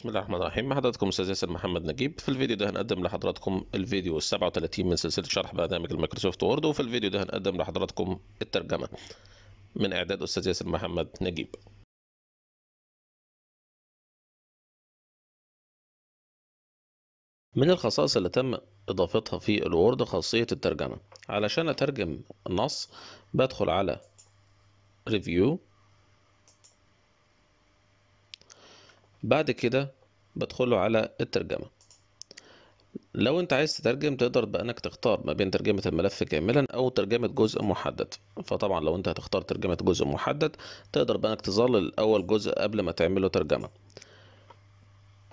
بسم الله الرحمن الرحيم مع حضراتكم استاذ ياسر محمد نجيب في الفيديو ده هنقدم لحضراتكم الفيديو ال 37 من سلسله شرح برنامج المايكروسوفت وورد وفي الفيديو ده هنقدم لحضراتكم الترجمه من اعداد استاذ ياسر محمد نجيب من الخصائص اللي تم اضافتها في الوورد خاصيه الترجمه علشان اترجم النص بدخل على ريفيو بعد كده بدخله على الترجمة لو انت عايز تترجم تقدر بانك تختار ما بين ترجمة الملف كاملا او ترجمة جزء محدد فطبعا لو انت هتختار ترجمة جزء محدد تقدر بانك تظلل أول جزء قبل ما تعمله ترجمة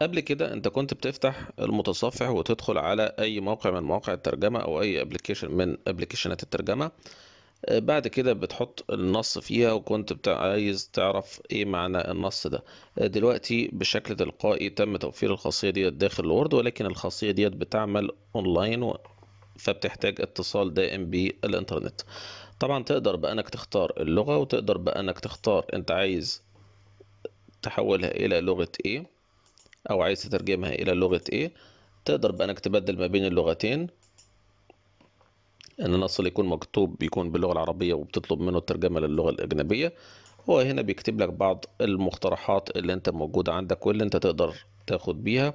قبل كده انت كنت بتفتح المتصفح وتدخل على اي موقع من مواقع الترجمة او اي ابلكيشن من ابلكيشنات الترجمة آه، بعد كده بتحط النص فيها وكنت عايز تعرف ايه معنى النص ده آه، دلوقتي بشكل تلقائي تم توفير الخاصية ديت داخل الوورد ولكن الخاصية ديت بتعمل اونلاين فبتحتاج اتصال دائم بالانترنت طبعا تقدر بانك تختار اللغة وتقدر بانك تختار انت عايز تحولها الى لغة ايه او عايز تترجمها الى لغة ايه تقدر بانك تبدل ما بين اللغتين ان النص اللي يكون مكتوب بيكون باللغه العربيه وبتطلب منه الترجمه للغه الاجنبيه هو هنا بيكتب لك بعض المقترحات اللي انت موجوده عندك واللي انت تقدر تاخد بيها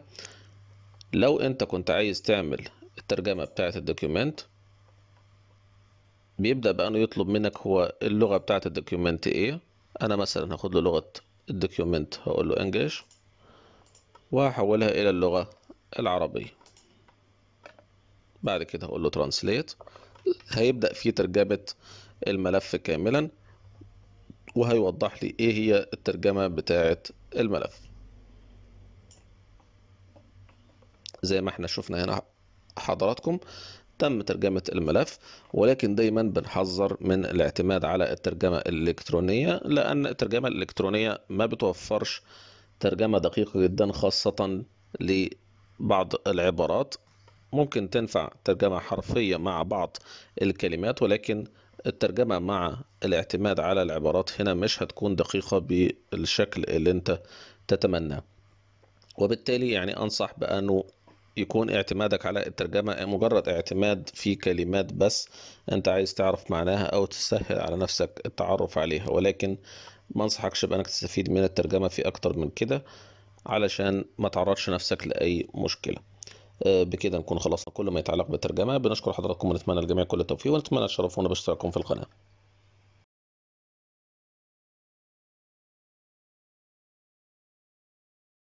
لو انت كنت عايز تعمل الترجمه بتاعه الدوكيومنت بيبدا بانه يطلب منك هو اللغه بتاعه الدوكيومنت ايه انا مثلا هاخد له لغه الدوكيومنت هقول له انجلش وهحولها الى اللغه العربيه بعد كده هقول له ترانسليت هيبدأ في ترجمة الملف كاملا وهيوضح لي ايه هي الترجمة بتاعة الملف زي ما احنا شفنا هنا حضراتكم تم ترجمة الملف ولكن دايما بنحذر من الاعتماد على الترجمة الإلكترونية لأن الترجمة الإلكترونية ما بتوفرش ترجمة دقيقة جدا خاصة لبعض العبارات ممكن تنفع ترجمة حرفية مع بعض الكلمات ولكن الترجمة مع الاعتماد على العبارات هنا مش هتكون دقيقة بالشكل اللي انت تتمناه وبالتالي يعني أنصح بأنه يكون اعتمادك على الترجمة مجرد اعتماد في كلمات بس أنت عايز تعرف معناها أو تسهل على نفسك التعرف عليها ولكن ما أنصحكش بأنك تستفيد من الترجمة في أكتر من كده علشان ما تعرضش نفسك لأي مشكلة آه، بكده نكون خلصنا كل ما يتعلق بالترجمه بنشكر حضراتكم ونتمنى للجميع كل التوفيق ونتمنى تشرفونا باشتراككم في القناه